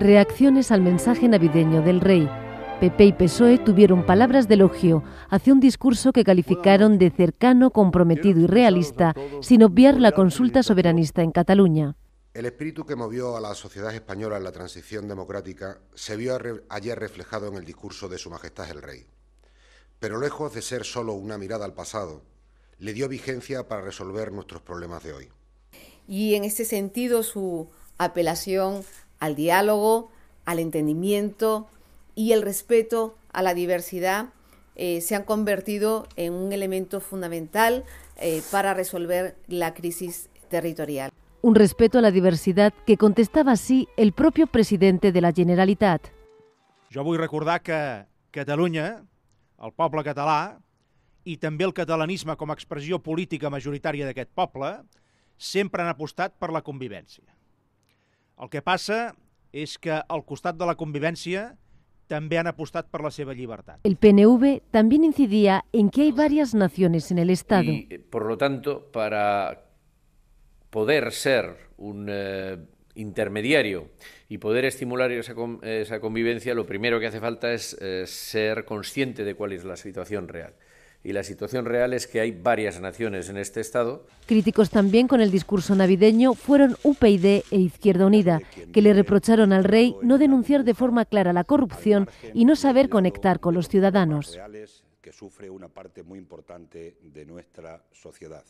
reacciones al mensaje navideño del rey. Pepe y PSOE tuvieron palabras de elogio hacia un discurso que calificaron de cercano, comprometido y realista, sin obviar la consulta soberanista en Cataluña. El espíritu que movió a la sociedad española en la transición democrática se vio ayer reflejado en el discurso de Su Majestad el Rey. Pero lejos de ser solo una mirada al pasado, le dio vigencia para resolver nuestros problemas de hoy. Y en ese sentido, su apelación al diálogo, al entendimiento y el respeto a la diversidad eh, se han convertido en un elemento fundamental eh, para resolver la crisis territorial. Un respeto a la diversidad que contestava así el propio presidente de la Generalitat. Jo vull recordar que Catalunya, el poble català, i també el catalanisme com a expressió política majoritària d'aquest poble, sempre han apostat per la convivència. El que pasa es que al costat de la convivencia también han apostado por la libertad. El PNV también incidía en que hay varias naciones en el Estado. por lo tanto, para poder ser un eh, intermediario y poder estimular esa, convivencia, lo primero que hace falta es eh, ser consciente de cuál es la situación real y la situación real es que hay varias naciones en este estado. Críticos también con el discurso navideño fueron UPyD e Izquierda Unida, que le reprocharon al rey no denunciar de forma clara la corrupción y no saber conectar con los ciudadanos. Que una parte muy importante de nuestra sociedad.